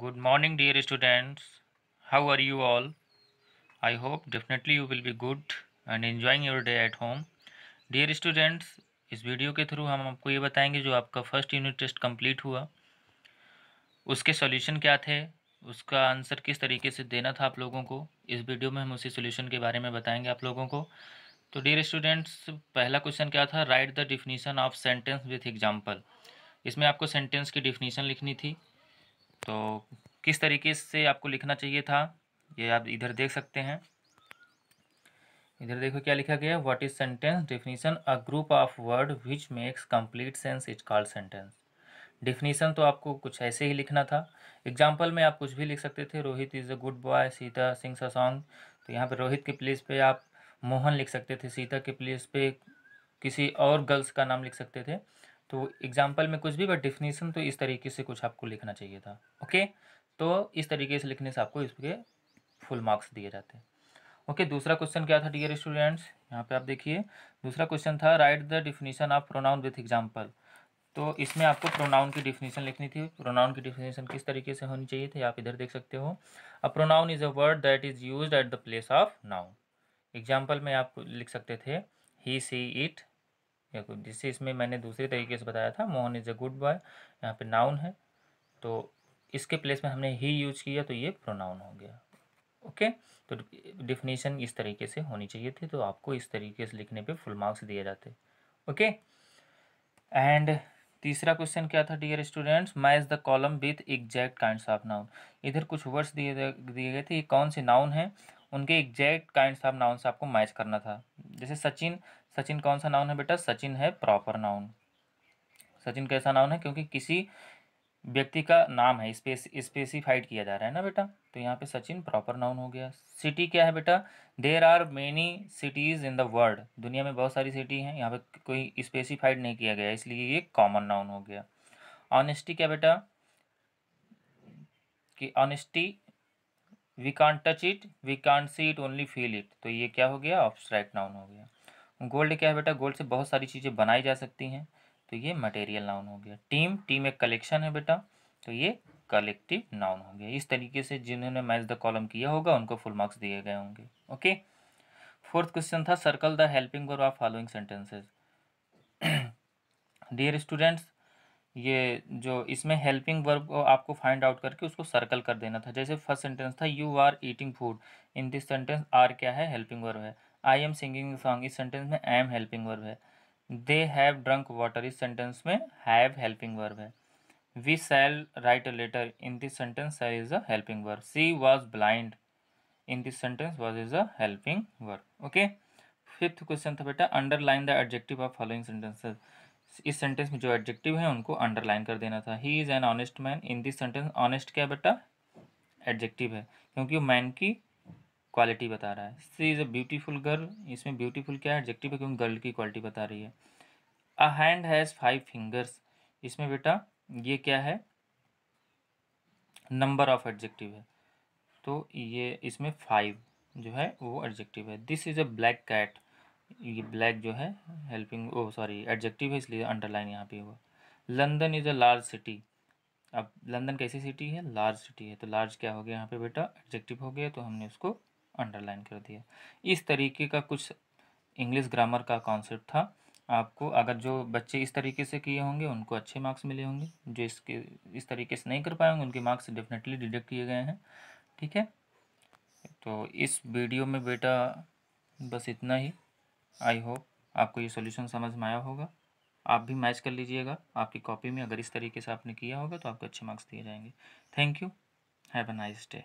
good morning dear students how are you all i hope definitely you will be good and enjoying your day at home dear students इस video के through हम आपको ये बताएंगे जो आपका first unit test complete हुआ उसके सॉल्यूशन क्या थे उसका आंसर किस तरीके से देना था आप लोगों को इस वीडियो में हम उसी सॉल्यूशन के बारे में बताएंगे आप लोगों को तो डियर स्टूडेंट्स पहला क्वेश्चन क्या था write the definition of sentence with example इसमें आपको सेंटेंस की डिफिनीसन लिखनी थी तो किस तरीके से आपको लिखना चाहिए था ये आप इधर देख सकते हैं इधर देखो क्या लिखा गया what is sentence definition a group of word which makes complete sense is called sentence definition तो आपको कुछ ऐसे ही लिखना था एग्जाम्पल में आप कुछ भी लिख सकते थे Rohit is a good boy Sita sings a song तो यहाँ पर रोहित के प्लेस पे आप मोहन लिख सकते थे सीता के प्लेस पे किसी और गर्ल्स का नाम लिख सकते थे तो एग्जाम्पल में कुछ भी बट डिफिनेशन तो इस तरीके से कुछ आपको लिखना चाहिए था ओके तो इस तरीके से लिखने से आपको इसके फुल मार्क्स दिए जाते हैं ओके दूसरा क्वेश्चन क्या था डियर स्टूडेंट्स यहाँ पे आप देखिए दूसरा क्वेश्चन था write the definition of pronoun with example तो इसमें आपको प्रोनाउन की डिफिनीशन लिखनी थी प्रोनाउन की डिफिनीशन किस तरीके से होनी चाहिए थी आप इधर देख सकते हो a pronoun is a word that is use at the place of noun example में आप लिख सकते थे ही सी इट या कोई जिससे इसमें मैंने दूसरे तरीके से बताया था Mohan is a good boy यहाँ पे नाउन है तो इसके प्लेस में हमने ही यूज किया तो ये प्रोनाउन हो गया ओके तो डिफिनेशन इस तरीके से होनी चाहिए थी तो आपको इस तरीके से लिखने पे फुल मार्क्स दिए जाते ओके एंड तीसरा क्वेश्चन क्या था dear students match the column with exact kind of noun इधर कुछ वर्ड्स दिए दिए गए थे ये कौन से नाउन हैं उनके एग्जैक्ट काइंड ऑफ नाउन से आपको मैच करना था जैसे सचिन सचिन कौन सा नाउन है बेटा सचिन है प्रॉपर नाउन सचिन कैसा नाउन है क्योंकि किसी व्यक्ति का नाम है स्पेस स्पेसिफाइड किया जा रहा है ना बेटा तो यहाँ पे सचिन प्रॉपर नाउन हो गया सिटी क्या है बेटा there are many cities in the world दुनिया में बहुत सारी सिटी हैं यहाँ पे कोई स्पेसिफाइड नहीं किया गया इसलिए ये कॉमन नाउन हो गया ऑनेस्टी क्या बेटा कि honesty we can't touch it we can't see it only feel it तो ये क्या हो गया ऑब्स्ट्रैक्ट नाउन हो गया गोल्ड क्या है बेटा गोल्ड से बहुत सारी चीज़ें बनाई जा सकती हैं तो ये मटेरियल नाउन हो गया टीम टीम एक कलेक्शन है बेटा तो ये कलेक्टिव नाउन हो गया इस तरीके से जिन्होंने मैच द कॉलम किया होगा उनको फुल मार्क्स दिए गए होंगे ओके फोर्थ क्वेश्चन था circle the helping verb of following sentences dear students ये जो इसमें हेल्पिंग वर्ब आपको फाइंड आउट करके उसको सर्कल कर देना था जैसे फर्स्ट सेंटेंस था you are eating food in this sentence are क्या है हेल्पिंग वर्ब है आई एम सिंगिंग सॉन्ग इस सेंटेंस में आई एम हेल्पिंग वर्ब है दे हैव ड्रंक वाटर इस सेंटेंस में हैव हेल्पिंग वर्ब है we shall write a letter in this sentence shall is a helping verb she was blind in this sentence was is a helping verb okay fifth question था बेटा underline the adjective of following sentences इस sentence में जो adjective है उनको underline कर देना था he is an honest man in this sentence honest क्या बेटा एडजेक्टिव है क्योंकि मैन की क्वालिटी बता रहा है she is a beautiful girl इसमें ब्यूटीफुल क्या है एडजेक्टिव है क्योंकि गर्ल की क्वालिटी बता रही है a hand has five fingers इसमें बेटा ये क्या है नंबर ऑफ एडजेक्टिव है तो ये इसमें फाइव जो है वो एडजेक्टिव है this is a black cat ये ब्लैक जो है हेल्पिंग ओ सॉरी एडजेक्टिव है इसलिए अंडरलाइन यहाँ पे हुआ London is a large city अब लंदन कैसी सिटी है लार्ज सिटी है तो लार्ज क्या हो गया यहाँ पे बेटा एडजेक्टिव हो गया तो हमने उसको अंडरलाइन कर दिया इस तरीके का कुछ इंग्लिश ग्रामर का कॉन्सेप्ट था आपको अगर जो बच्चे इस तरीके से किए होंगे उनको अच्छे मार्क्स मिले होंगे जो इसके इस तरीके से नहीं कर पाए होंगे उनके मार्क्स डेफिनेटली डिडक्ट किए गए हैं ठीक है तो इस वीडियो में बेटा बस इतना ही आई होप आपको ये सॉल्यूशन समझ में आया होगा आप भी मैच कर लीजिएगा आपकी कॉपी में अगर इस तरीके से आपने किया होगा तो आपको अच्छे मार्क्स दिए जाएंगे thank you have a nice day